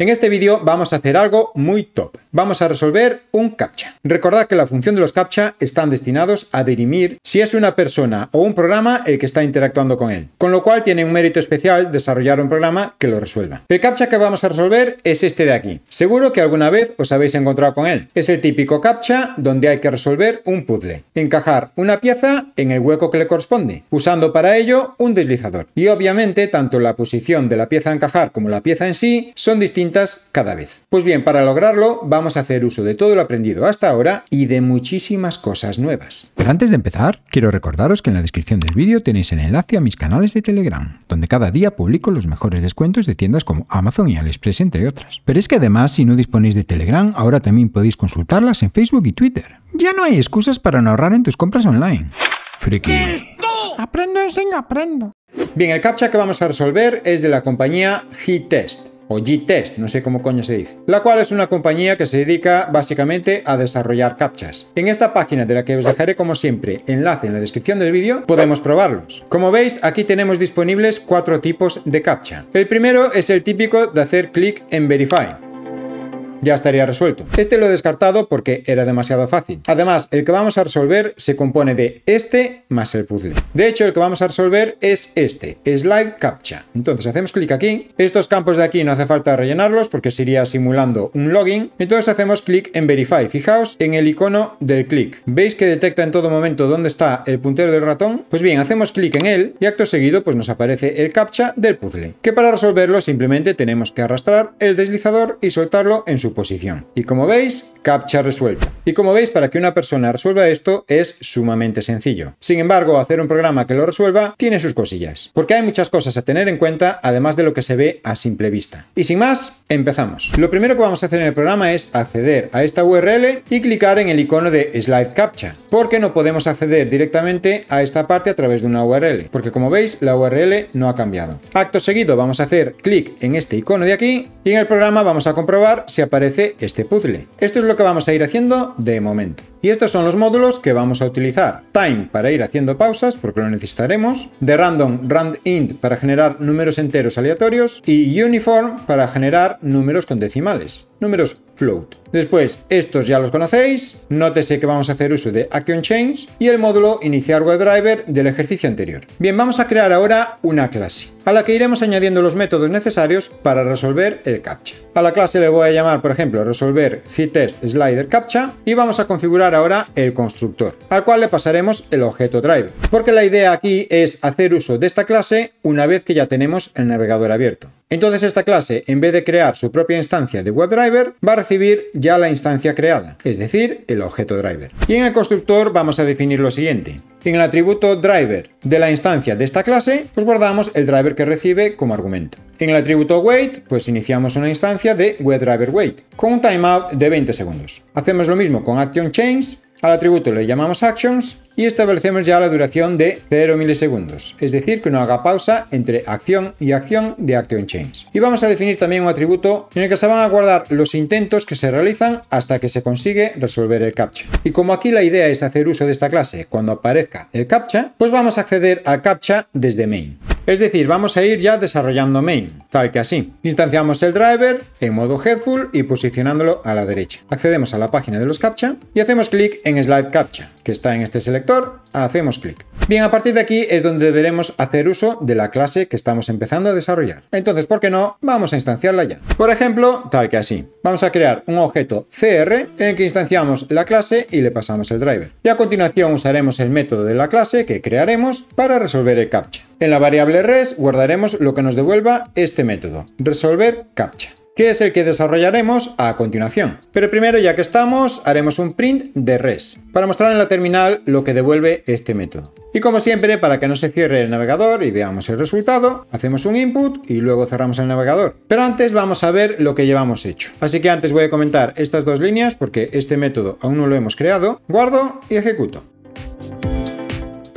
En este vídeo vamos a hacer algo muy top. Vamos a resolver un CAPTCHA. Recordad que la función de los CAPTCHA están destinados a dirimir si es una persona o un programa el que está interactuando con él, con lo cual tiene un mérito especial desarrollar un programa que lo resuelva. El CAPTCHA que vamos a resolver es este de aquí. Seguro que alguna vez os habéis encontrado con él. Es el típico CAPTCHA donde hay que resolver un puzzle, encajar una pieza en el hueco que le corresponde, usando para ello un deslizador. Y obviamente tanto la posición de la pieza a encajar como la pieza en sí son distintas cada vez. Pues bien, para lograrlo vamos a hacer uso de todo lo aprendido hasta ahora y de muchísimas cosas nuevas. Pero antes de empezar, quiero recordaros que en la descripción del vídeo tenéis el enlace a mis canales de Telegram, donde cada día publico los mejores descuentos de tiendas como Amazon y AliExpress, entre otras. Pero es que además, si no disponéis de Telegram, ahora también podéis consultarlas en Facebook y Twitter. Ya no hay excusas para no ahorrar en tus compras online. Friki. Aprendo, enseño, aprendo. Bien, el captcha que vamos a resolver es de la compañía Heatest o G-Test, no sé cómo coño se dice, la cual es una compañía que se dedica básicamente a desarrollar captchas. En esta página de la que os dejaré como siempre enlace en la descripción del vídeo, podemos probarlos. Como veis, aquí tenemos disponibles cuatro tipos de captcha. El primero es el típico de hacer clic en Verify ya estaría resuelto. Este lo he descartado porque era demasiado fácil. Además, el que vamos a resolver se compone de este más el puzzle. De hecho, el que vamos a resolver es este, Slide Captcha. Entonces hacemos clic aquí. Estos campos de aquí no hace falta rellenarlos porque sería simulando un login. Entonces hacemos clic en Verify. Fijaos en el icono del clic. ¿Veis que detecta en todo momento dónde está el puntero del ratón? Pues bien, hacemos clic en él y acto seguido pues nos aparece el captcha del puzzle, que para resolverlo simplemente tenemos que arrastrar el deslizador y soltarlo en su posición. Y como veis, captcha resuelta. Y como veis, para que una persona resuelva esto es sumamente sencillo. Sin embargo, hacer un programa que lo resuelva tiene sus cosillas, porque hay muchas cosas a tener en cuenta además de lo que se ve a simple vista. Y sin más, empezamos. Lo primero que vamos a hacer en el programa es acceder a esta URL y clicar en el icono de Slide Captcha, porque no podemos acceder directamente a esta parte a través de una URL, porque como veis, la URL no ha cambiado. Acto seguido, vamos a hacer clic en este icono de aquí y en el programa vamos a comprobar si aparece aparece este puzzle. Esto es lo que vamos a ir haciendo de momento. Y estos son los módulos que vamos a utilizar. Time para ir haciendo pausas, porque lo necesitaremos. De Random, Rand para generar números enteros aleatorios. Y Uniform para generar números con decimales. Números Después, estos ya los conocéis, nótese que vamos a hacer uso de action change y el módulo iniciar WebDriver del ejercicio anterior. Bien, vamos a crear ahora una clase, a la que iremos añadiendo los métodos necesarios para resolver el captcha. A la clase le voy a llamar, por ejemplo, resolver hittest slider y vamos a configurar ahora el constructor, al cual le pasaremos el objeto driver, porque la idea aquí es hacer uso de esta clase una vez que ya tenemos el navegador abierto. Entonces esta clase, en vez de crear su propia instancia de WebDriver, va a recibir ya la instancia creada, es decir, el objeto driver. Y en el constructor vamos a definir lo siguiente. En el atributo driver de la instancia de esta clase, pues guardamos el driver que recibe como argumento. En el atributo wait, pues iniciamos una instancia de WebDriverWait, con un timeout de 20 segundos. Hacemos lo mismo con ActionChains. Al atributo le llamamos actions y establecemos ya la duración de 0 milisegundos, es decir, que no haga pausa entre acción y acción de action change. Y vamos a definir también un atributo en el que se van a guardar los intentos que se realizan hasta que se consigue resolver el captcha. Y como aquí la idea es hacer uso de esta clase cuando aparezca el captcha, pues vamos a acceder al captcha desde main. Es decir, vamos a ir ya desarrollando main, tal que así. Instanciamos el driver en modo headful y posicionándolo a la derecha. Accedemos a la página de los captcha y hacemos clic en slide captcha, que está en este selector, hacemos clic. Bien, a partir de aquí es donde deberemos hacer uso de la clase que estamos empezando a desarrollar. Entonces, ¿por qué no? Vamos a instanciarla ya. Por ejemplo, tal que así. Vamos a crear un objeto CR en el que instanciamos la clase y le pasamos el driver. Y a continuación usaremos el método de la clase que crearemos para resolver el captcha. En la variable res guardaremos lo que nos devuelva este método, resolver captcha que es el que desarrollaremos a continuación. Pero primero, ya que estamos, haremos un print de res, para mostrar en la terminal lo que devuelve este método. Y como siempre, para que no se cierre el navegador y veamos el resultado, hacemos un input y luego cerramos el navegador. Pero antes vamos a ver lo que llevamos hecho. Así que antes voy a comentar estas dos líneas porque este método aún no lo hemos creado, guardo y ejecuto.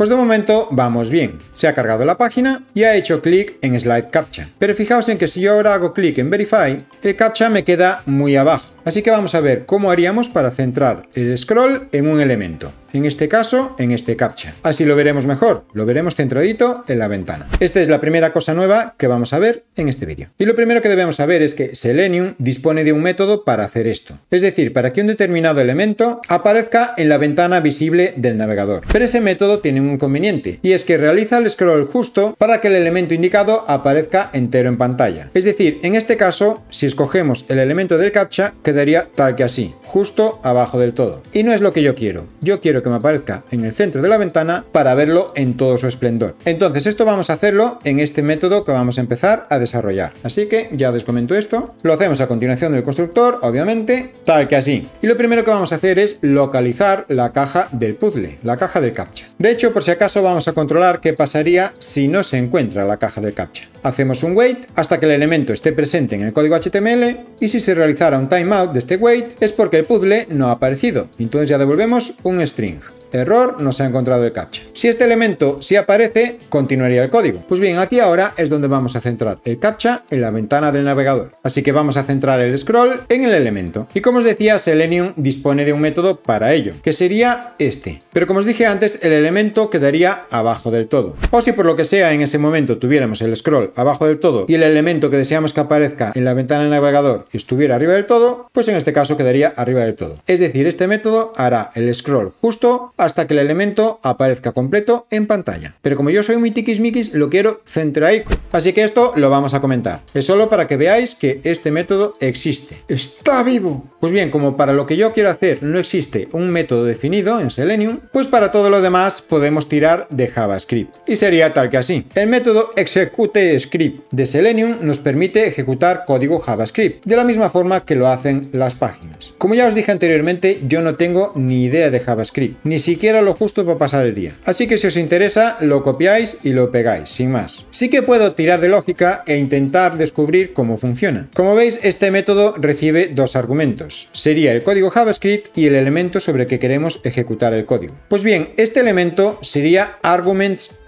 Pues de momento vamos bien. Se ha cargado la página y ha hecho clic en Slide Captcha. Pero fijaos en que si yo ahora hago clic en Verify, el Captcha me queda muy abajo. Así que vamos a ver cómo haríamos para centrar el scroll en un elemento, en este caso en este captcha. Así lo veremos mejor, lo veremos centradito en la ventana. Esta es la primera cosa nueva que vamos a ver en este vídeo. Y lo primero que debemos saber es que Selenium dispone de un método para hacer esto, es decir, para que un determinado elemento aparezca en la ventana visible del navegador. Pero ese método tiene un inconveniente, y es que realiza el scroll justo para que el elemento indicado aparezca entero en pantalla. Es decir, en este caso, si escogemos el elemento del captcha, que quedaría tal que así justo abajo del todo. Y no es lo que yo quiero. Yo quiero que me aparezca en el centro de la ventana para verlo en todo su esplendor. Entonces esto vamos a hacerlo en este método que vamos a empezar a desarrollar. Así que ya os comento esto. Lo hacemos a continuación del constructor, obviamente, tal que así. Y lo primero que vamos a hacer es localizar la caja del puzzle, la caja del captcha. De hecho, por si acaso vamos a controlar qué pasaría si no se encuentra la caja del captcha. Hacemos un wait hasta que el elemento esté presente en el código HTML y si se realizara un timeout de este wait es porque el puzzle no ha aparecido, entonces ya devolvemos un string. Error, no se ha encontrado el captcha. Si este elemento si aparece, continuaría el código. Pues bien, aquí ahora es donde vamos a centrar el captcha en la ventana del navegador. Así que vamos a centrar el scroll en el elemento. Y como os decía, Selenium dispone de un método para ello, que sería este. Pero como os dije antes, el elemento quedaría abajo del todo. O si por lo que sea en ese momento tuviéramos el scroll abajo del todo y el elemento que deseamos que aparezca en la ventana del navegador estuviera arriba del todo, pues en este caso quedaría arriba del todo. Es decir, este método hará el scroll justo hasta que el elemento aparezca completo en pantalla. Pero como yo soy muy tiquismiquis, lo quiero centrar Así que esto lo vamos a comentar. Es solo para que veáis que este método existe. ¡Está vivo! Pues bien, como para lo que yo quiero hacer no existe un método definido en Selenium, pues para todo lo demás podemos tirar de JavaScript. Y sería tal que así. El método execute script de Selenium nos permite ejecutar código JavaScript, de la misma forma que lo hacen las páginas. Como ya os dije anteriormente, yo no tengo ni idea de JavaScript, ni si siquiera lo justo para pasar el día. Así que si os interesa, lo copiáis y lo pegáis, sin más. Sí que puedo tirar de lógica e intentar descubrir cómo funciona. Como veis, este método recibe dos argumentos. Sería el código JavaScript y el elemento sobre que queremos ejecutar el código. Pues bien, este elemento sería arguments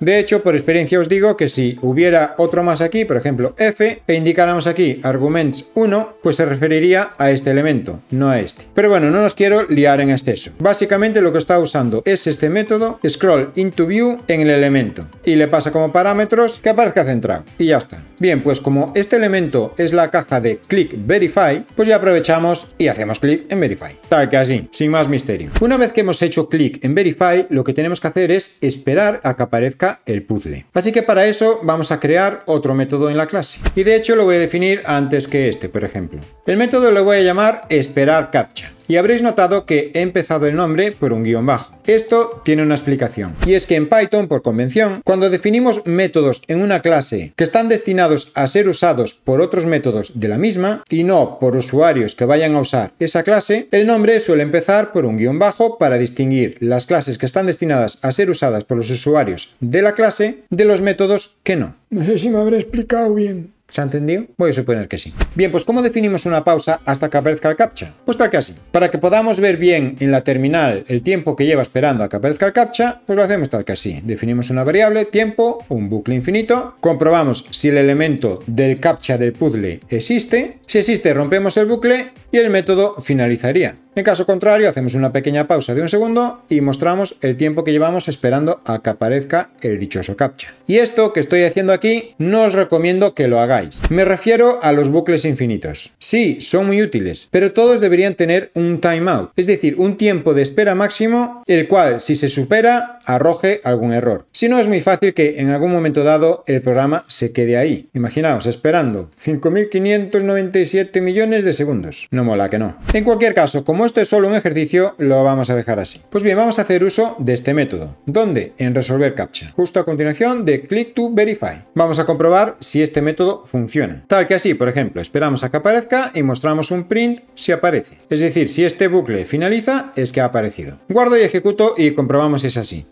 de hecho, por experiencia os digo que si hubiera otro más aquí, por ejemplo f, e indicáramos aquí arguments 1, pues se referiría a este elemento, no a este. Pero bueno, no nos quiero liar en exceso. Básicamente lo que está usando es este método scroll into view en el elemento y le pasa como parámetros que aparezca centrado y ya está. Bien, pues como este elemento es la caja de click verify, pues ya aprovechamos y hacemos clic en verify. Tal que así, sin más misterio. Una vez que hemos hecho clic en verify, lo que tenemos que hacer es esperar a aparezca el puzzle. Así que para eso vamos a crear otro método en la clase. Y de hecho lo voy a definir antes que este, por ejemplo. El método lo voy a llamar esperar captcha. Y habréis notado que he empezado el nombre por un guión bajo. Esto tiene una explicación, y es que en Python, por convención, cuando definimos métodos en una clase que están destinados a ser usados por otros métodos de la misma, y no por usuarios que vayan a usar esa clase, el nombre suele empezar por un guión bajo para distinguir las clases que están destinadas a ser usadas por los usuarios de la clase de los métodos que no. No sé si me habré explicado bien. ¿Se ha entendido? Voy a suponer que sí. Bien, pues ¿cómo definimos una pausa hasta que aparezca el captcha? Pues tal que así. Para que podamos ver bien en la terminal el tiempo que lleva esperando a que aparezca el captcha, pues lo hacemos tal que así. Definimos una variable, tiempo, un bucle infinito, comprobamos si el elemento del captcha del puzzle existe, si existe rompemos el bucle y el método finalizaría. En caso contrario, hacemos una pequeña pausa de un segundo y mostramos el tiempo que llevamos esperando a que aparezca el dichoso CAPTCHA. Y esto que estoy haciendo aquí, no os recomiendo que lo hagáis. Me refiero a los bucles infinitos. Sí, son muy útiles, pero todos deberían tener un timeout, es decir, un tiempo de espera máximo, el cual, si se supera, arroje algún error. Si no, es muy fácil que en algún momento dado el programa se quede ahí. Imaginaos, esperando 5.597 millones de segundos. No mola que no. En cualquier caso, como como esto es solo un ejercicio, lo vamos a dejar así. Pues bien, vamos a hacer uso de este método. ¿Dónde? En resolver captcha. Justo a continuación de click to verify. Vamos a comprobar si este método funciona. Tal que así, por ejemplo, esperamos a que aparezca y mostramos un print si aparece. Es decir, si este bucle finaliza, es que ha aparecido. Guardo y ejecuto y comprobamos si es así.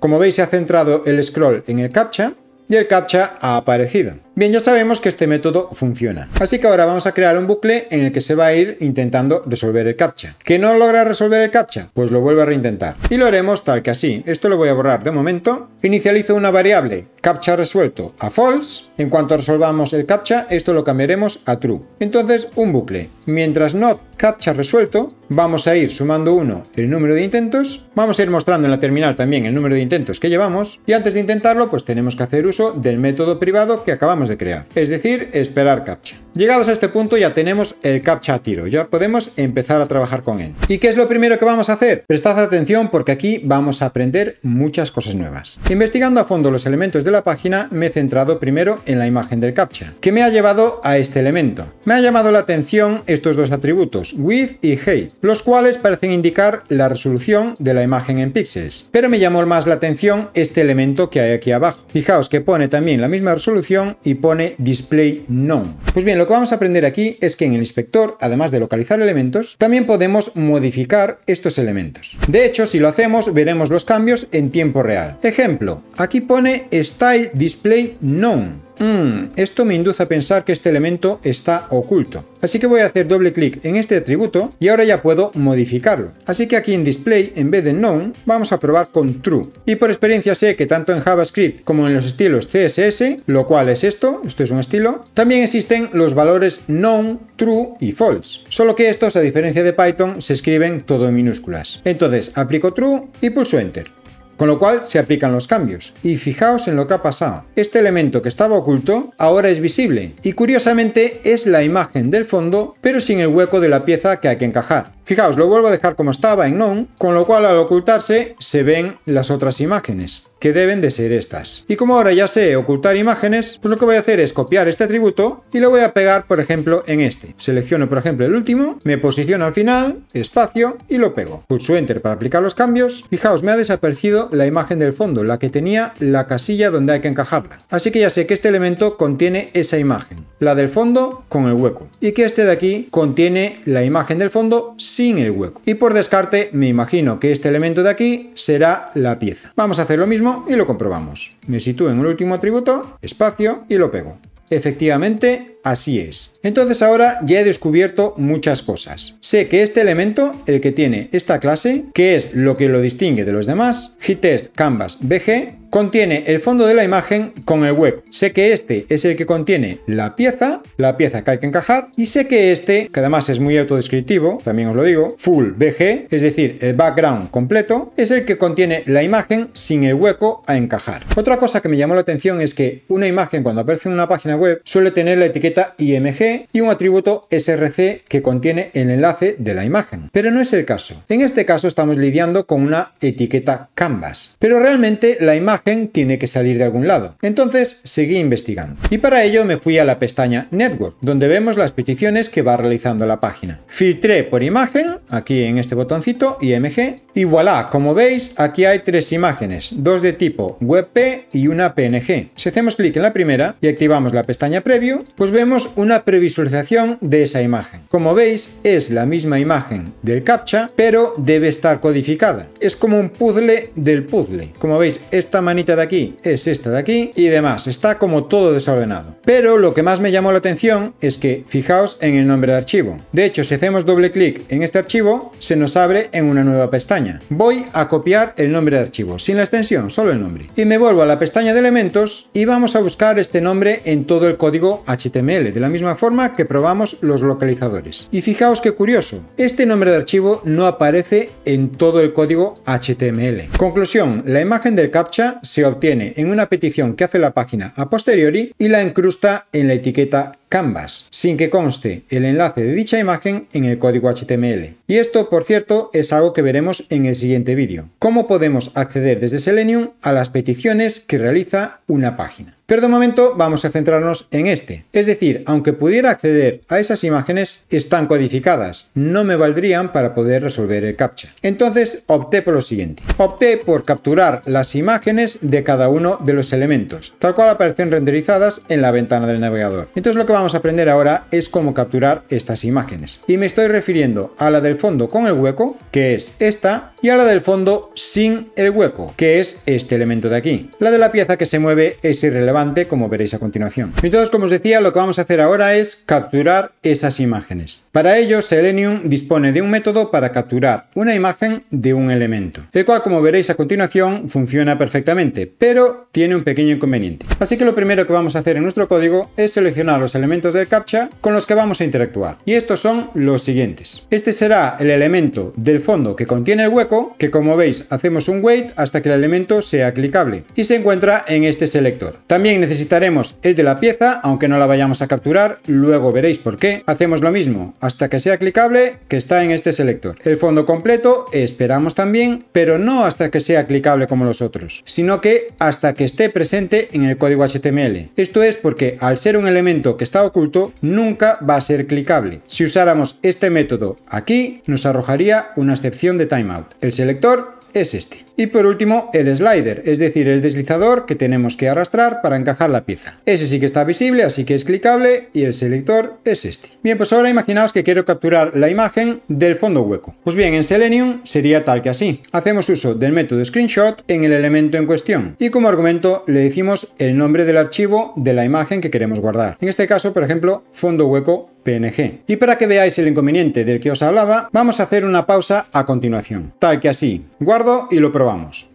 Como veis se ha centrado el scroll en el captcha y el captcha ha aparecido. Bien, ya sabemos que este método funciona. Así que ahora vamos a crear un bucle en el que se va a ir intentando resolver el captcha. ¿Que no logra resolver el captcha? Pues lo vuelve a reintentar. Y lo haremos tal que así. Esto lo voy a borrar de momento. Inicializo una variable captcha resuelto a false. En cuanto resolvamos el captcha, esto lo cambiaremos a true. Entonces, un bucle. Mientras not captcha resuelto, vamos a ir sumando uno el número de intentos. Vamos a ir mostrando en la terminal también el número de intentos que llevamos. Y antes de intentarlo, pues tenemos que hacer uso del método privado que acabamos de crear. Es decir, esperar captcha. Llegados a este punto ya tenemos el captcha a tiro, ya podemos empezar a trabajar con él. ¿Y qué es lo primero que vamos a hacer? Prestad atención porque aquí vamos a aprender muchas cosas nuevas. Investigando a fondo los elementos de la página me he centrado primero en la imagen del captcha, que me ha llevado a este elemento. Me ha llamado la atención estos dos atributos, width y height, los cuales parecen indicar la resolución de la imagen en píxeles, pero me llamó más la atención este elemento que hay aquí abajo. Fijaos que pone también la misma resolución y pone display none. Pues bien, lo que vamos a aprender aquí es que en el inspector, además de localizar elementos, también podemos modificar estos elementos. De hecho, si lo hacemos, veremos los cambios en tiempo real. Ejemplo, aquí pone style display none Mm, esto me induce a pensar que este elemento está oculto. Así que voy a hacer doble clic en este atributo y ahora ya puedo modificarlo. Así que aquí en Display, en vez de Known, vamos a probar con True. Y por experiencia sé que tanto en JavaScript como en los estilos CSS, lo cual es esto, esto es un estilo, también existen los valores Known, True y False. Solo que estos, a diferencia de Python, se escriben todo en minúsculas. Entonces aplico True y pulso Enter. Con lo cual se aplican los cambios. Y fijaos en lo que ha pasado. Este elemento que estaba oculto ahora es visible y curiosamente es la imagen del fondo pero sin el hueco de la pieza que hay que encajar. Fijaos, lo vuelvo a dejar como estaba en non, con lo cual al ocultarse se ven las otras imágenes, que deben de ser estas. Y como ahora ya sé ocultar imágenes, pues lo que voy a hacer es copiar este atributo y lo voy a pegar, por ejemplo, en este. Selecciono, por ejemplo, el último, me posiciono al final, espacio y lo pego. Pulso Enter para aplicar los cambios. Fijaos, me ha desaparecido la imagen del fondo, la que tenía la casilla donde hay que encajarla. Así que ya sé que este elemento contiene esa imagen, la del fondo con el hueco, y que este de aquí contiene la imagen del fondo sin el hueco. Y por descarte, me imagino que este elemento de aquí será la pieza. Vamos a hacer lo mismo y lo comprobamos. Me sitúo en el último atributo, espacio y lo pego. Efectivamente, Así es. Entonces ahora ya he descubierto muchas cosas. Sé que este elemento, el que tiene esta clase, que es lo que lo distingue de los demás, test Canvas BG, contiene el fondo de la imagen con el hueco. Sé que este es el que contiene la pieza, la pieza que hay que encajar, y sé que este, que además es muy autodescriptivo, también os lo digo, full BG, es decir, el background completo, es el que contiene la imagen sin el hueco a encajar. Otra cosa que me llamó la atención es que una imagen cuando aparece en una página web suele tener la etiqueta IMG y un atributo src que contiene el enlace de la imagen. Pero no es el caso. En este caso estamos lidiando con una etiqueta canvas. Pero realmente la imagen tiene que salir de algún lado. Entonces seguí investigando. Y para ello me fui a la pestaña Network, donde vemos las peticiones que va realizando la página. Filtré por imagen, aquí en este botoncito, IMG, y voilà, como veis, aquí hay tres imágenes, dos de tipo WebP y una PNG. Si hacemos clic en la primera y activamos la pestaña Preview, pues vemos una previsualización de esa imagen. Como veis, es la misma imagen del CAPTCHA, pero debe estar codificada. Es como un puzzle del puzzle. Como veis, esta manita de aquí es esta de aquí y demás. Está como todo desordenado. Pero lo que más me llamó la atención es que fijaos en el nombre de archivo. De hecho, si hacemos doble clic en este archivo, se nos abre en una nueva pestaña. Voy a copiar el nombre de archivo, sin la extensión, solo el nombre. Y me vuelvo a la pestaña de elementos y vamos a buscar este nombre en todo el código HTML, de la misma forma que probamos los localizadores. Y fijaos qué curioso, este nombre de archivo no aparece en todo el código HTML. Conclusión, la imagen del captcha se obtiene en una petición que hace la página a posteriori y la encrusta en la etiqueta Canvas, sin que conste el enlace de dicha imagen en el código HTML. Y esto, por cierto, es algo que veremos en el siguiente vídeo. Cómo podemos acceder desde Selenium a las peticiones que realiza una página. Pero de momento vamos a centrarnos en este. Es decir, aunque pudiera acceder a esas imágenes, están codificadas, no me valdrían para poder resolver el captcha. Entonces opté por lo siguiente. Opté por capturar las imágenes de cada uno de los elementos, tal cual aparecen renderizadas en la ventana del navegador. Entonces lo que vamos a aprender ahora es cómo capturar estas imágenes. Y me estoy refiriendo a la del fondo con el hueco, que es esta, y a la del fondo sin el hueco, que es este elemento de aquí. La de la pieza que se mueve es irrelevante como veréis a continuación. Entonces, como os decía, lo que vamos a hacer ahora es capturar esas imágenes. Para ello, Selenium dispone de un método para capturar una imagen de un elemento, el cual, como veréis a continuación, funciona perfectamente, pero tiene un pequeño inconveniente. Así que lo primero que vamos a hacer en nuestro código es seleccionar los elementos del captcha con los que vamos a interactuar. Y estos son los siguientes. Este será el elemento del fondo que contiene el hueco, que como veis hacemos un wait hasta que el elemento sea clicable y se encuentra en este selector. También también necesitaremos el de la pieza, aunque no la vayamos a capturar, luego veréis por qué. Hacemos lo mismo hasta que sea clicable, que está en este selector. El fondo completo esperamos también, pero no hasta que sea clicable como los otros, sino que hasta que esté presente en el código HTML. Esto es porque al ser un elemento que está oculto, nunca va a ser clicable. Si usáramos este método aquí, nos arrojaría una excepción de timeout. El selector es este. Y por último, el slider, es decir, el deslizador que tenemos que arrastrar para encajar la pieza. Ese sí que está visible, así que es clicable y el selector es este. Bien, pues ahora imaginaos que quiero capturar la imagen del fondo hueco. Pues bien, en Selenium sería tal que así. Hacemos uso del método screenshot en el elemento en cuestión y como argumento le decimos el nombre del archivo de la imagen que queremos guardar. En este caso, por ejemplo, fondo hueco PNG. Y para que veáis el inconveniente del que os hablaba, vamos a hacer una pausa a continuación. Tal que así. Guardo y lo probamos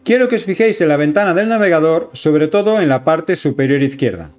Quiero que os fijéis en la ventana del navegador, sobre todo en la parte superior izquierda.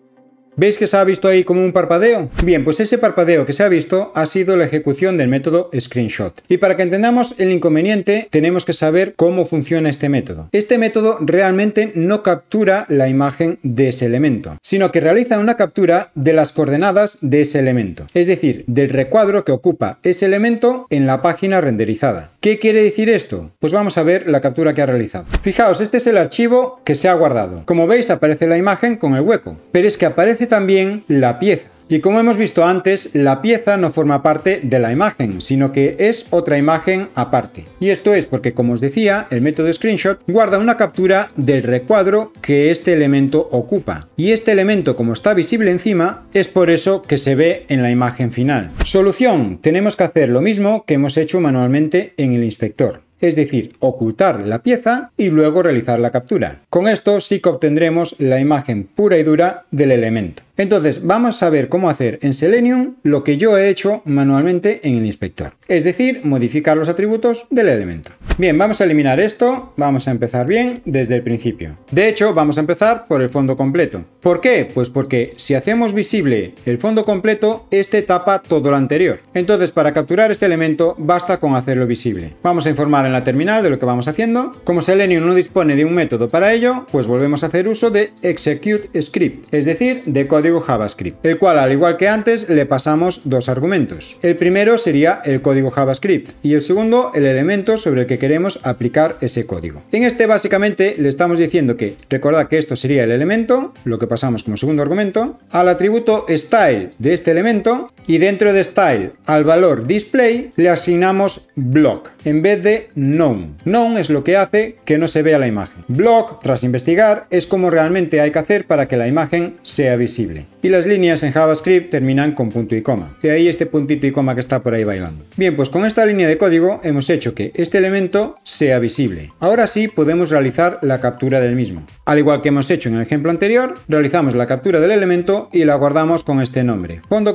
¿Veis que se ha visto ahí como un parpadeo? Bien, pues ese parpadeo que se ha visto ha sido la ejecución del método screenshot. Y para que entendamos el inconveniente, tenemos que saber cómo funciona este método. Este método realmente no captura la imagen de ese elemento, sino que realiza una captura de las coordenadas de ese elemento, es decir, del recuadro que ocupa ese elemento en la página renderizada. ¿Qué quiere decir esto? Pues vamos a ver la captura que ha realizado. Fijaos, este es el archivo que se ha guardado. Como veis, aparece la imagen con el hueco, pero es que aparece también la pieza. Y como hemos visto antes, la pieza no forma parte de la imagen, sino que es otra imagen aparte. Y esto es porque, como os decía, el método screenshot guarda una captura del recuadro que este elemento ocupa. Y este elemento, como está visible encima, es por eso que se ve en la imagen final. Solución. Tenemos que hacer lo mismo que hemos hecho manualmente en el inspector es decir, ocultar la pieza y luego realizar la captura. Con esto sí que obtendremos la imagen pura y dura del elemento. Entonces vamos a ver cómo hacer en Selenium lo que yo he hecho manualmente en el inspector, es decir, modificar los atributos del elemento. Bien, vamos a eliminar esto, vamos a empezar bien desde el principio. De hecho, vamos a empezar por el fondo completo. ¿Por qué? Pues porque si hacemos visible el fondo completo, este tapa todo lo anterior. Entonces, para capturar este elemento, basta con hacerlo visible. Vamos a informar en la terminal de lo que vamos haciendo. Como Selenium no dispone de un método para ello, pues volvemos a hacer uso de execute script, es decir, de código JavaScript, el cual al igual que antes le pasamos dos argumentos. El primero sería el código JavaScript y el segundo el elemento sobre el que queremos aplicar ese código. En este básicamente le estamos diciendo que, recordad que esto sería el elemento, lo que pasamos como segundo argumento, al atributo style de este elemento y dentro de style al valor display le asignamos block en vez de none none es lo que hace que no se vea la imagen. Block, tras investigar, es como realmente hay que hacer para que la imagen sea visible. Y las líneas en JavaScript terminan con punto y coma. De ahí este puntito y coma que está por ahí bailando. Bien, pues con esta línea de código hemos hecho que este elemento sea visible. Ahora sí podemos realizar la captura del mismo. Al igual que hemos hecho en el ejemplo anterior, realizamos la captura del elemento y la guardamos con este nombre, fondo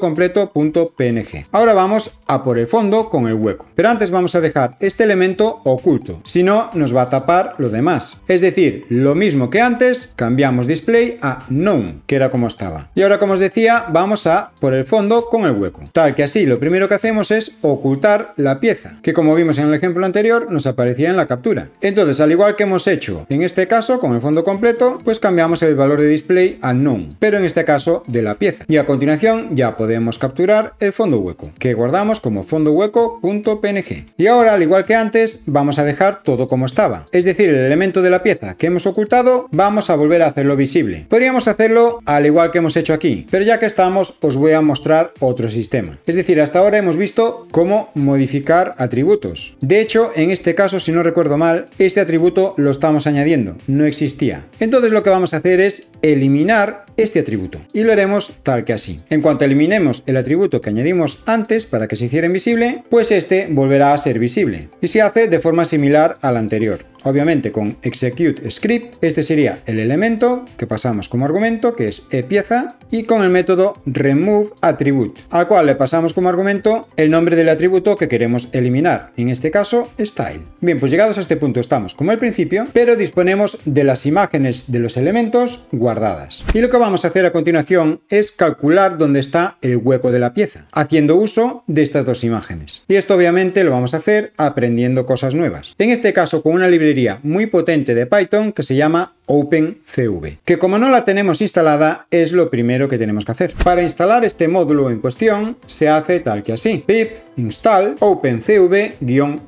Ahora vamos a por el fondo con el hueco. Pero antes vamos a dejar este elemento oculto, si no nos va a tapar lo demás. Es decir, lo mismo que antes, cambiamos display a known, que era como estaba. Y ahora, como os decía, vamos a por el fondo con el hueco. Tal que así, lo primero que hacemos es ocultar la pieza, que como vimos en el ejemplo anterior, nos aparecía en la captura. Entonces, al igual que hemos hecho en este caso, con el fondo completo, pues cambiamos el valor de display a none, pero en este caso de la pieza. Y a continuación ya podemos capturar el fondo hueco, que guardamos como fondo hueco.png. Y ahora, al igual que antes, vamos a dejar todo como estaba. Es decir, el elemento de la pieza que hemos ocultado, vamos a volver a hacerlo visible. Podríamos hacerlo al igual que hemos hecho aquí. Pero ya que estamos, os voy a mostrar otro sistema. Es decir, hasta ahora hemos visto cómo modificar atributos. De hecho, en este caso, si no recuerdo mal, este atributo lo estamos añadiendo, no existía. Entonces lo que vamos a hacer es eliminar este atributo. Y lo haremos tal que así. En cuanto eliminemos el atributo que añadimos antes para que se hiciera invisible, pues este volverá a ser visible. Y se hace de forma similar la anterior. Obviamente con execute script, este sería el elemento que pasamos como argumento, que es e pieza y con el método remove attribute, al cual le pasamos como argumento el nombre del atributo que queremos eliminar, en este caso style. Bien, pues llegados a este punto estamos como al principio, pero disponemos de las imágenes de los elementos guardadas. Y lo que vamos a hacer a continuación es calcular dónde está el hueco de la pieza, haciendo uso de estas dos imágenes. Y esto obviamente lo vamos a hacer aprendiendo cosas nuevas. En este caso con una librería muy potente de Python que se llama OpenCV, que como no la tenemos instalada es lo primero que tenemos que hacer. Para instalar este módulo en cuestión se hace tal que así, pip install opencv-python.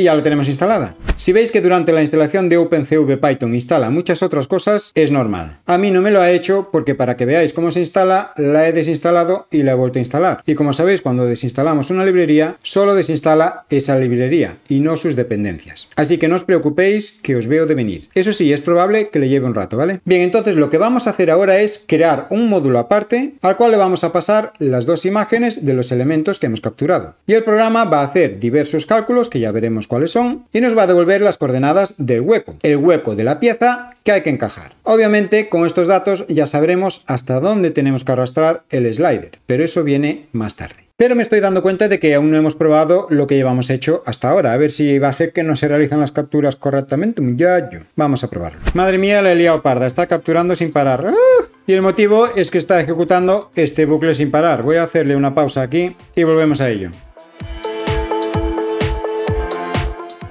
y ya la tenemos instalada. Si veis que durante la instalación de OpenCV Python instala muchas otras cosas, es normal. A mí no me lo ha hecho porque para que veáis cómo se instala, la he desinstalado y la he vuelto a instalar. Y como sabéis, cuando desinstalamos una librería, solo desinstala esa librería y no sus dependencias. Así que no os preocupéis que os veo de venir. Eso sí, es probable que le lleve un rato, ¿vale? Bien, entonces lo que vamos a hacer ahora es crear un módulo aparte al cual le vamos a pasar las dos imágenes de los elementos que hemos capturado. Y el programa va a hacer diversos cálculos que ya veremos cuáles son, y nos va a devolver las coordenadas del hueco, el hueco de la pieza que hay que encajar. Obviamente, con estos datos ya sabremos hasta dónde tenemos que arrastrar el slider, pero eso viene más tarde. Pero me estoy dando cuenta de que aún no hemos probado lo que llevamos hecho hasta ahora. A ver si va a ser que no se realizan las capturas correctamente, Ya yo Vamos a probarlo. Madre mía, la he liado parda. Está capturando sin parar. ¡Ah! Y el motivo es que está ejecutando este bucle sin parar. Voy a hacerle una pausa aquí y volvemos a ello.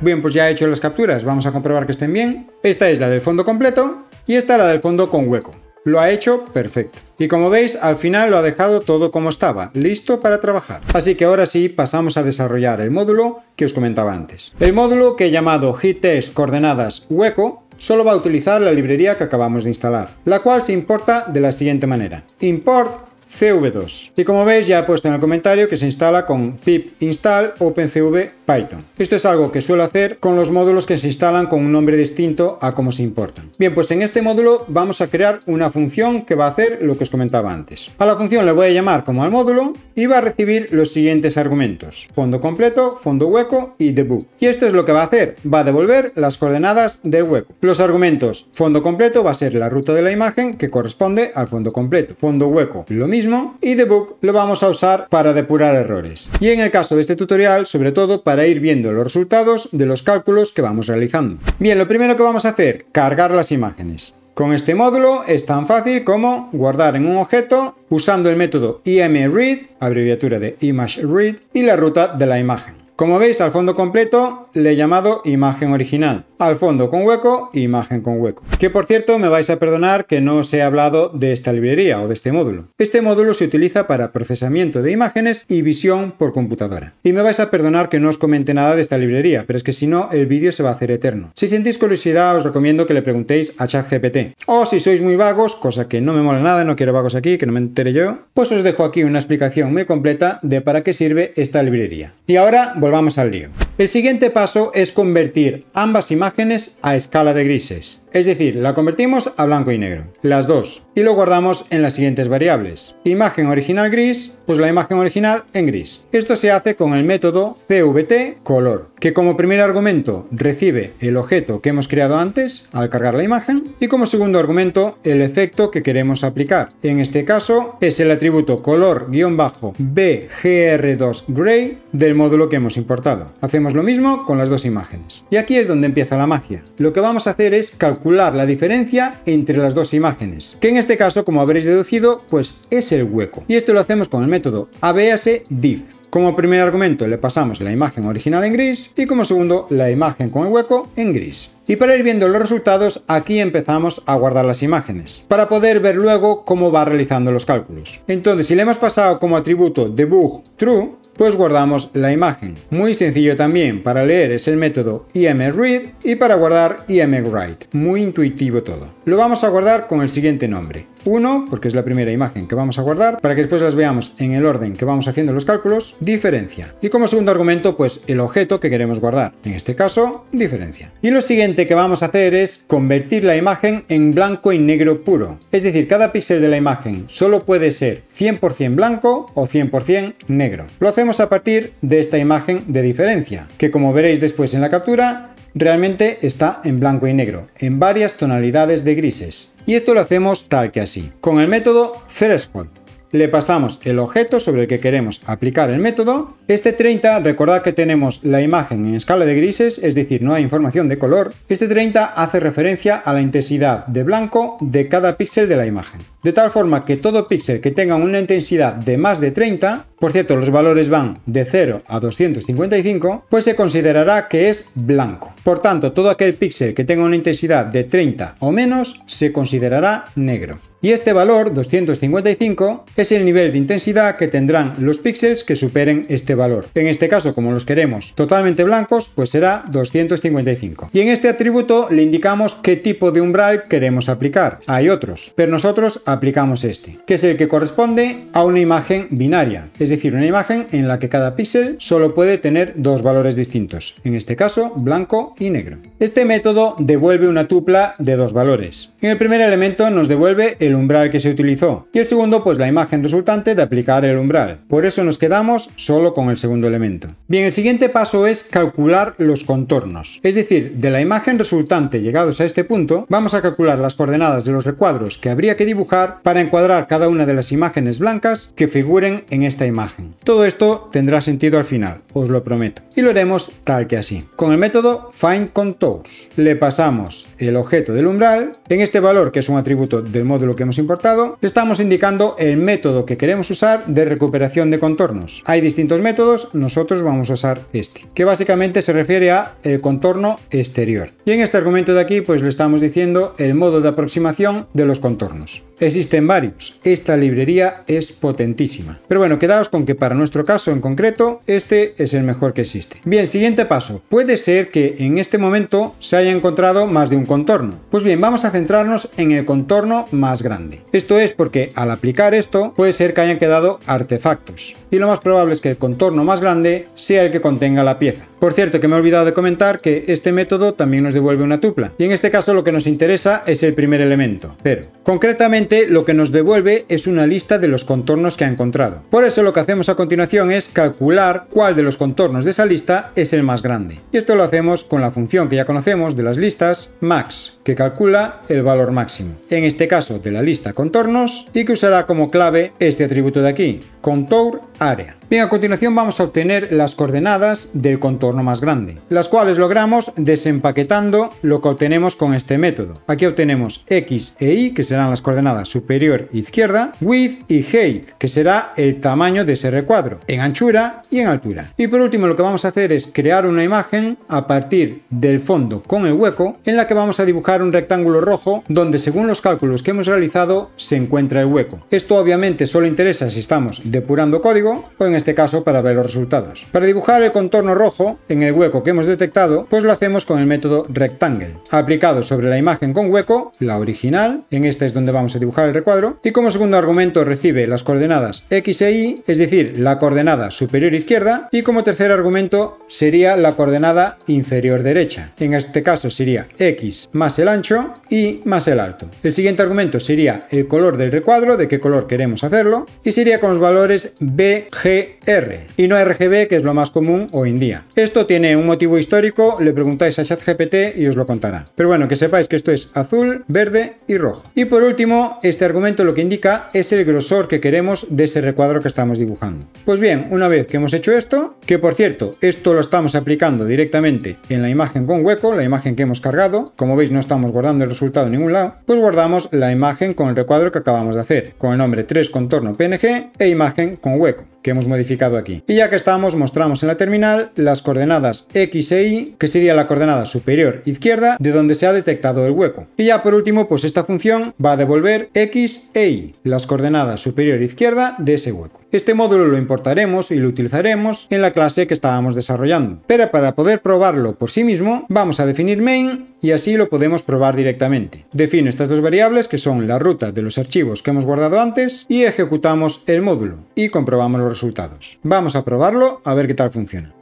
Bien, pues ya he hecho las capturas, vamos a comprobar que estén bien. Esta es la del fondo completo y esta la del fondo con hueco. Lo ha hecho perfecto. Y como veis, al final lo ha dejado todo como estaba, listo para trabajar. Así que ahora sí, pasamos a desarrollar el módulo que os comentaba antes. El módulo que he llamado HitTest Coordenadas Hueco solo va a utilizar la librería que acabamos de instalar, la cual se importa de la siguiente manera. Import CV2. Y como veis ya he puesto en el comentario que se instala con pip install opencv python. Esto es algo que suelo hacer con los módulos que se instalan con un nombre distinto a cómo se importan. Bien, pues en este módulo vamos a crear una función que va a hacer lo que os comentaba antes. A la función le voy a llamar como al módulo y va a recibir los siguientes argumentos. Fondo completo, fondo hueco y debug. Y esto es lo que va a hacer. Va a devolver las coordenadas del hueco. Los argumentos fondo completo va a ser la ruta de la imagen que corresponde al fondo completo. Fondo hueco, lo mismo y debug lo vamos a usar para depurar errores. Y en el caso de este tutorial, sobre todo para ir viendo los resultados de los cálculos que vamos realizando. Bien, lo primero que vamos a hacer, cargar las imágenes. Con este módulo es tan fácil como guardar en un objeto usando el método imread, abreviatura de image read, y la ruta de la imagen. Como veis, al fondo completo le he llamado imagen original. Al fondo con hueco, imagen con hueco. Que por cierto, me vais a perdonar que no os he hablado de esta librería o de este módulo. Este módulo se utiliza para procesamiento de imágenes y visión por computadora. Y me vais a perdonar que no os comente nada de esta librería, pero es que si no, el vídeo se va a hacer eterno. Si sentís curiosidad, os recomiendo que le preguntéis a ChatGPT. O si sois muy vagos, cosa que no me mola nada, no quiero vagos aquí, que no me entere yo, pues os dejo aquí una explicación muy completa de para qué sirve esta librería. Y ahora volvamos al lío. El siguiente paso es convertir ambas imágenes a escala de grises. Es decir, la convertimos a blanco y negro, las dos, y lo guardamos en las siguientes variables. Imagen original gris, pues la imagen original en gris. Esto se hace con el método cvt color, que como primer argumento recibe el objeto que hemos creado antes al cargar la imagen y como segundo argumento el efecto que queremos aplicar. En este caso es el atributo color-bgr2gray del módulo que hemos importado. Hacemos lo mismo con las dos imágenes. Y aquí es donde empieza la magia. Lo que vamos a hacer es calcular la diferencia entre las dos imágenes, que en este caso, como habréis deducido, pues es el hueco. Y esto lo hacemos con el método ABS div. Como primer argumento le pasamos la imagen original en gris y como segundo la imagen con el hueco en gris. Y para ir viendo los resultados, aquí empezamos a guardar las imágenes, para poder ver luego cómo va realizando los cálculos. Entonces, si le hemos pasado como atributo debug true, pues guardamos la imagen. Muy sencillo también, para leer es el método imread y para guardar imwrite. Muy intuitivo todo lo vamos a guardar con el siguiente nombre. 1, porque es la primera imagen que vamos a guardar, para que después las veamos en el orden que vamos haciendo los cálculos, diferencia. Y como segundo argumento, pues el objeto que queremos guardar, en este caso, diferencia. Y lo siguiente que vamos a hacer es convertir la imagen en blanco y negro puro. Es decir, cada píxel de la imagen solo puede ser 100% blanco o 100% negro. Lo hacemos a partir de esta imagen de diferencia, que como veréis después en la captura, realmente está en blanco y negro, en varias tonalidades de grises. Y esto lo hacemos tal que así, con el método threshold le pasamos el objeto sobre el que queremos aplicar el método. Este 30, recordad que tenemos la imagen en escala de grises, es decir, no hay información de color. Este 30 hace referencia a la intensidad de blanco de cada píxel de la imagen. De tal forma que todo píxel que tenga una intensidad de más de 30, por cierto, los valores van de 0 a 255, pues se considerará que es blanco. Por tanto, todo aquel píxel que tenga una intensidad de 30 o menos se considerará negro. Y este valor, 255, es el nivel de intensidad que tendrán los píxeles que superen este valor. En este caso, como los queremos totalmente blancos, pues será 255. Y en este atributo le indicamos qué tipo de umbral queremos aplicar. Hay otros, pero nosotros aplicamos este, que es el que corresponde a una imagen binaria, es decir, una imagen en la que cada píxel solo puede tener dos valores distintos, en este caso blanco y negro. Este método devuelve una tupla de dos valores. En el primer elemento nos devuelve el el umbral que se utilizó y el segundo pues la imagen resultante de aplicar el umbral. Por eso nos quedamos solo con el segundo elemento. Bien, el siguiente paso es calcular los contornos. Es decir, de la imagen resultante llegados a este punto, vamos a calcular las coordenadas de los recuadros que habría que dibujar para encuadrar cada una de las imágenes blancas que figuren en esta imagen. Todo esto tendrá sentido al final, os lo prometo. Y lo haremos tal que así. Con el método find contours le pasamos el objeto del umbral en este valor que es un atributo del módulo que hemos importado, le estamos indicando el método que queremos usar de recuperación de contornos. Hay distintos métodos, nosotros vamos a usar este, que básicamente se refiere a el contorno exterior. Y en este argumento de aquí, pues le estamos diciendo el modo de aproximación de los contornos. Existen varios, esta librería es potentísima. Pero bueno, quedaos con que para nuestro caso en concreto, este es el mejor que existe. Bien, siguiente paso. Puede ser que en este momento se haya encontrado más de un contorno. Pues bien, vamos a centrarnos en el contorno más grande. Esto es porque al aplicar esto, puede ser que hayan quedado artefactos. Y lo más probable es que el contorno más grande sea el que contenga la pieza. Por cierto, que me he olvidado de comentar que este método también nos devuelve una tupla. Y en este caso lo que nos interesa es el primer elemento, pero Concretamente, lo que nos devuelve es una lista de los contornos que ha encontrado. Por eso lo que hacemos a continuación es calcular cuál de los contornos de esa lista es el más grande. Y esto lo hacemos con la función que ya conocemos de las listas, max, que calcula el valor máximo. En este caso de la lista contornos y que usará como clave este atributo de aquí, contour area. Bien, a continuación vamos a obtener las coordenadas del contorno más grande, las cuales logramos desempaquetando lo que obtenemos con este método. Aquí obtenemos X e Y, que serán las coordenadas superior izquierda, width y height, que será el tamaño de ese recuadro, en anchura y en altura. Y por último lo que vamos a hacer es crear una imagen a partir del fondo con el hueco, en la que vamos a dibujar un rectángulo rojo donde según los cálculos que hemos realizado se encuentra el hueco. Esto obviamente solo interesa si estamos depurando código o en este caso para ver los resultados. Para dibujar el contorno rojo en el hueco que hemos detectado, pues lo hacemos con el método rectangle, aplicado sobre la imagen con hueco, la original, en este es donde vamos a dibujar el recuadro, y como segundo argumento recibe las coordenadas x e y, es decir, la coordenada superior izquierda, y como tercer argumento sería la coordenada inferior derecha, en este caso sería x más el ancho y más el alto. El siguiente argumento sería el color del recuadro, de qué color queremos hacerlo, y sería con los valores b, g r y no RGB, que es lo más común hoy en día. Esto tiene un motivo histórico, le preguntáis a ChatGPT y os lo contará. Pero bueno, que sepáis que esto es azul, verde y rojo. Y por último, este argumento lo que indica es el grosor que queremos de ese recuadro que estamos dibujando. Pues bien, una vez que hemos hecho esto, que por cierto, esto lo estamos aplicando directamente en la imagen con hueco, la imagen que hemos cargado, como veis no estamos guardando el resultado en ningún lado, pues guardamos la imagen con el recuadro que acabamos de hacer, con el nombre 3 contorno PNG e imagen con hueco que hemos modificado aquí. Y ya que estamos, mostramos en la terminal las coordenadas X e Y, que sería la coordenada superior izquierda de donde se ha detectado el hueco. Y ya por último, pues esta función va a devolver X e Y, las coordenadas superior izquierda de ese hueco. Este módulo lo importaremos y lo utilizaremos en la clase que estábamos desarrollando. Pero para poder probarlo por sí mismo, vamos a definir main y así lo podemos probar directamente. Defino estas dos variables que son la ruta de los archivos que hemos guardado antes y ejecutamos el módulo y comprobamos los resultados. Vamos a probarlo a ver qué tal funciona.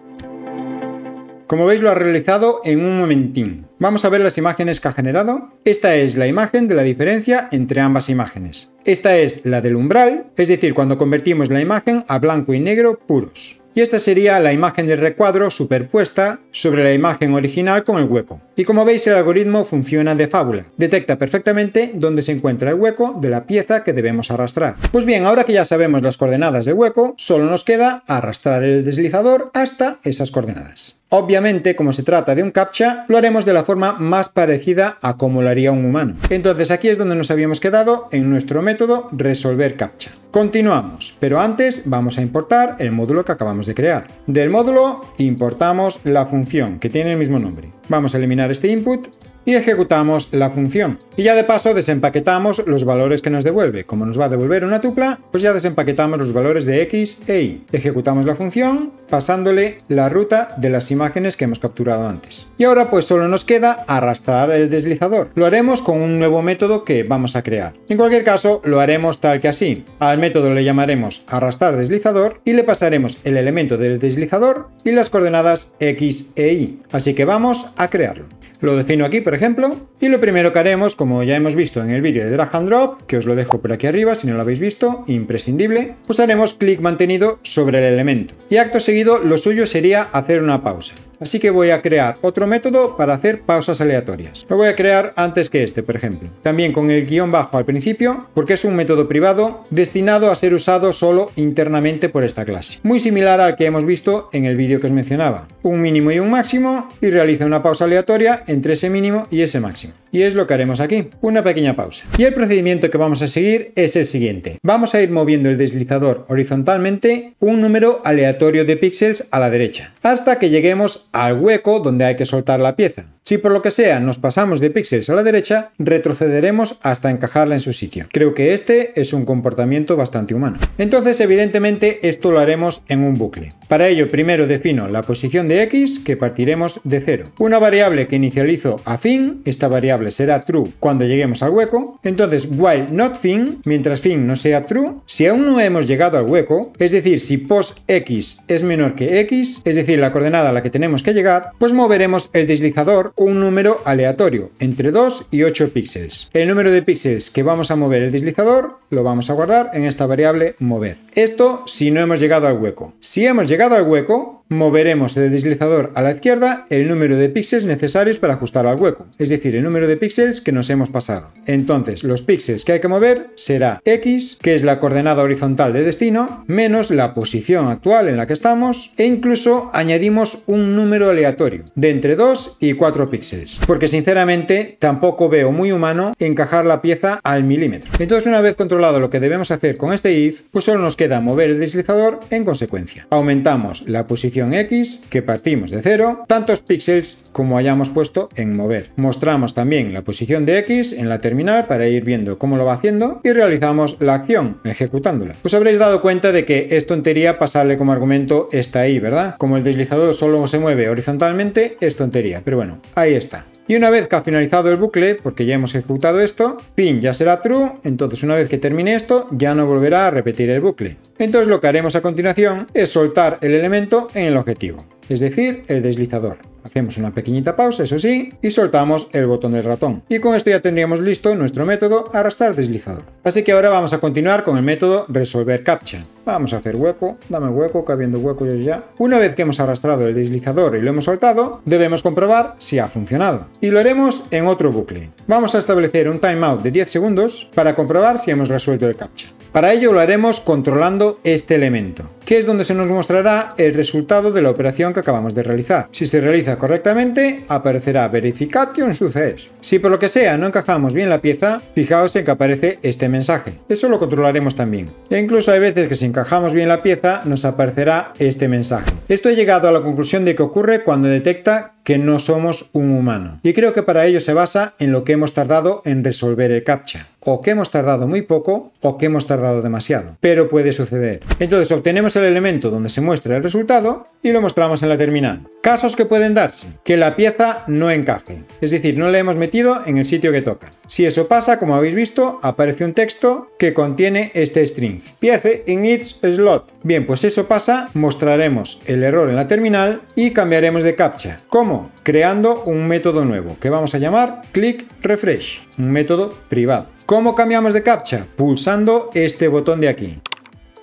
Como veis lo ha realizado en un momentín. Vamos a ver las imágenes que ha generado. Esta es la imagen de la diferencia entre ambas imágenes. Esta es la del umbral, es decir, cuando convertimos la imagen a blanco y negro puros. Y esta sería la imagen del recuadro superpuesta sobre la imagen original con el hueco. Y como veis el algoritmo funciona de fábula, detecta perfectamente dónde se encuentra el hueco de la pieza que debemos arrastrar. Pues bien, ahora que ya sabemos las coordenadas del hueco, solo nos queda arrastrar el deslizador hasta esas coordenadas. Obviamente, como se trata de un captcha, lo haremos de la forma más parecida a como lo haría un humano. Entonces aquí es donde nos habíamos quedado en nuestro método resolver captcha. Continuamos, pero antes vamos a importar el módulo que acabamos de crear. Del módulo importamos la función, que tiene el mismo nombre. Vamos a eliminar eliminar este input y ejecutamos la función. Y ya de paso desempaquetamos los valores que nos devuelve. Como nos va a devolver una tupla, pues ya desempaquetamos los valores de x e y. Ejecutamos la función pasándole la ruta de las imágenes que hemos capturado antes. Y ahora pues solo nos queda arrastrar el deslizador. Lo haremos con un nuevo método que vamos a crear. En cualquier caso, lo haremos tal que así. Al método le llamaremos arrastrar deslizador y le pasaremos el elemento del deslizador y las coordenadas x e y. Así que vamos a crearlo. Lo defino aquí, por ejemplo. Y lo primero que haremos, como ya hemos visto en el vídeo de drag and drop, que os lo dejo por aquí arriba si no lo habéis visto, imprescindible, pues haremos clic mantenido sobre el elemento. Y acto seguido lo suyo sería hacer una pausa. Así que voy a crear otro método para hacer pausas aleatorias. Lo voy a crear antes que este, por ejemplo. También con el guión bajo al principio, porque es un método privado destinado a ser usado solo internamente por esta clase. Muy similar al que hemos visto en el vídeo que os mencionaba. Un mínimo y un máximo y realiza una pausa aleatoria entre ese mínimo y ese máximo. Y es lo que haremos aquí, una pequeña pausa. Y el procedimiento que vamos a seguir es el siguiente. Vamos a ir moviendo el deslizador horizontalmente un número aleatorio de píxeles a la derecha, hasta que lleguemos al hueco donde hay que soltar la pieza. Si por lo que sea nos pasamos de píxeles a la derecha, retrocederemos hasta encajarla en su sitio. Creo que este es un comportamiento bastante humano. Entonces, evidentemente, esto lo haremos en un bucle. Para ello, primero defino la posición de x, que partiremos de 0. Una variable que inicializo a fin, esta variable será true cuando lleguemos al hueco. Entonces, while not fin, mientras fin no sea true, si aún no hemos llegado al hueco, es decir, si pos x es menor que x, es decir, la coordenada a la que tenemos que llegar, pues moveremos el deslizador un número aleatorio, entre 2 y 8 píxeles. El número de píxeles que vamos a mover el deslizador lo vamos a guardar en esta variable mover. Esto si no hemos llegado al hueco. Si hemos llegado al hueco, moveremos el deslizador a la izquierda el número de píxeles necesarios para ajustar al hueco, es decir, el número de píxeles que nos hemos pasado. Entonces, los píxeles que hay que mover será x, que es la coordenada horizontal de destino, menos la posición actual en la que estamos, e incluso añadimos un número aleatorio, de entre 2 y 4 píxeles, porque sinceramente tampoco veo muy humano encajar la pieza al milímetro. Entonces, una vez controlado lado lo que debemos hacer con este if, pues solo nos queda mover el deslizador en consecuencia. Aumentamos la posición x, que partimos de cero, tantos píxeles como hayamos puesto en mover. Mostramos también la posición de x en la terminal para ir viendo cómo lo va haciendo y realizamos la acción ejecutándola. Os habréis dado cuenta de que es tontería pasarle como argumento esta i, ¿verdad? Como el deslizador solo se mueve horizontalmente, es tontería, pero bueno, ahí está. Y una vez que ha finalizado el bucle, porque ya hemos ejecutado esto, pin ya será true, entonces una vez que termine esto ya no volverá a repetir el bucle. Entonces lo que haremos a continuación es soltar el elemento en el objetivo es decir, el deslizador. Hacemos una pequeñita pausa, eso sí, y soltamos el botón del ratón. Y con esto ya tendríamos listo nuestro método arrastrar deslizador. Así que ahora vamos a continuar con el método resolver captcha. Vamos a hacer hueco, dame hueco, cabiendo hueco yo ya. Una vez que hemos arrastrado el deslizador y lo hemos soltado, debemos comprobar si ha funcionado. Y lo haremos en otro bucle. Vamos a establecer un timeout de 10 segundos para comprobar si hemos resuelto el captcha. Para ello lo haremos controlando este elemento que es donde se nos mostrará el resultado de la operación que acabamos de realizar. Si se realiza correctamente, aparecerá Verification Success. Si por lo que sea no encajamos bien la pieza, fijaos en que aparece este mensaje. Eso lo controlaremos también. E incluso hay veces que si encajamos bien la pieza, nos aparecerá este mensaje. Esto ha llegado a la conclusión de que ocurre cuando detecta que no somos un humano. Y creo que para ello se basa en lo que hemos tardado en resolver el captcha. O que hemos tardado muy poco o que hemos tardado demasiado. Pero puede suceder. Entonces obtenemos el elemento donde se muestra el resultado y lo mostramos en la terminal. Casos que pueden darse. Que la pieza no encaje, es decir, no la hemos metido en el sitio que toca. Si eso pasa, como habéis visto, aparece un texto que contiene este string. Piece in its slot. Bien, pues eso pasa, mostraremos el error en la terminal y cambiaremos de captcha. ¿Cómo? Creando un método nuevo que vamos a llamar click refresh, un método privado. ¿Cómo cambiamos de captcha? Pulsando este botón de aquí.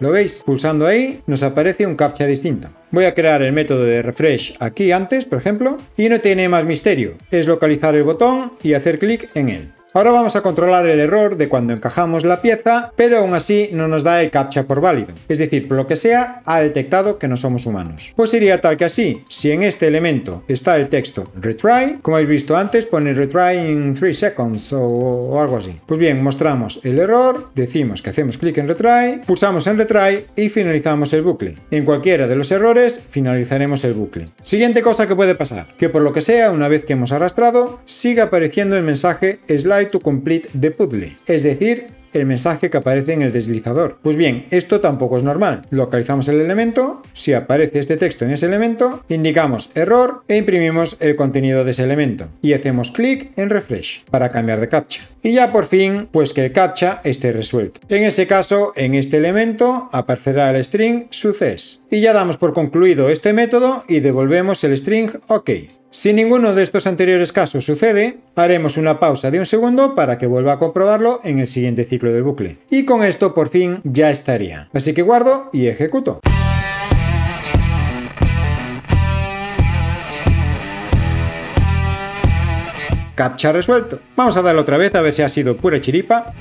¿Lo veis? Pulsando ahí nos aparece un captcha distinto. Voy a crear el método de refresh aquí antes, por ejemplo, y no tiene más misterio, es localizar el botón y hacer clic en él. Ahora vamos a controlar el error de cuando encajamos la pieza, pero aún así no nos da el captcha por válido. Es decir, por lo que sea, ha detectado que no somos humanos. Pues sería tal que así, si en este elemento está el texto retry, como habéis visto antes, pone retry in 3 seconds o, o algo así. Pues bien, mostramos el error, decimos que hacemos clic en retry, pulsamos en retry y finalizamos el bucle. En cualquiera de los errores, finalizaremos el bucle. Siguiente cosa que puede pasar, que por lo que sea, una vez que hemos arrastrado, siga apareciendo el mensaje slide complete de puzzle, es decir, el mensaje que aparece en el deslizador. Pues bien, esto tampoco es normal. Localizamos el elemento, si aparece este texto en ese elemento, indicamos error e imprimimos el contenido de ese elemento. Y hacemos clic en refresh para cambiar de captcha. Y ya por fin, pues que el captcha esté resuelto. En ese caso, en este elemento aparecerá el string success. Y ya damos por concluido este método y devolvemos el string ok. Si ninguno de estos anteriores casos sucede, haremos una pausa de un segundo para que vuelva a comprobarlo en el siguiente ciclo del bucle. Y con esto por fin ya estaría. Así que guardo y ejecuto. Captcha resuelto. Vamos a darle otra vez a ver si ha sido pura chiripa.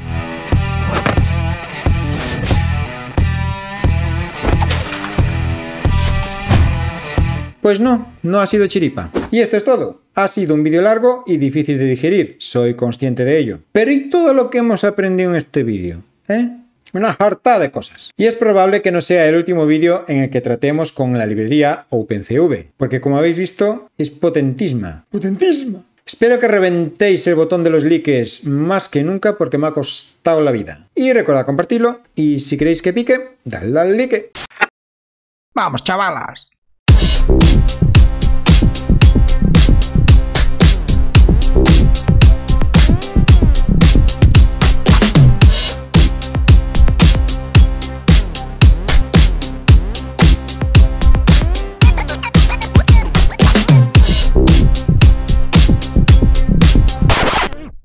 Pues no, no ha sido chiripa. Y esto es todo. Ha sido un vídeo largo y difícil de digerir, soy consciente de ello. Pero ¿y todo lo que hemos aprendido en este vídeo? ¿Eh? Una harta de cosas. Y es probable que no sea el último vídeo en el que tratemos con la librería OpenCV, porque como habéis visto, es potentísima. ¡Potentísima! Espero que reventéis el botón de los likes más que nunca porque me ha costado la vida. Y recuerda compartirlo y si queréis que pique, dadle al like. ¡Vamos, chavalas! Thank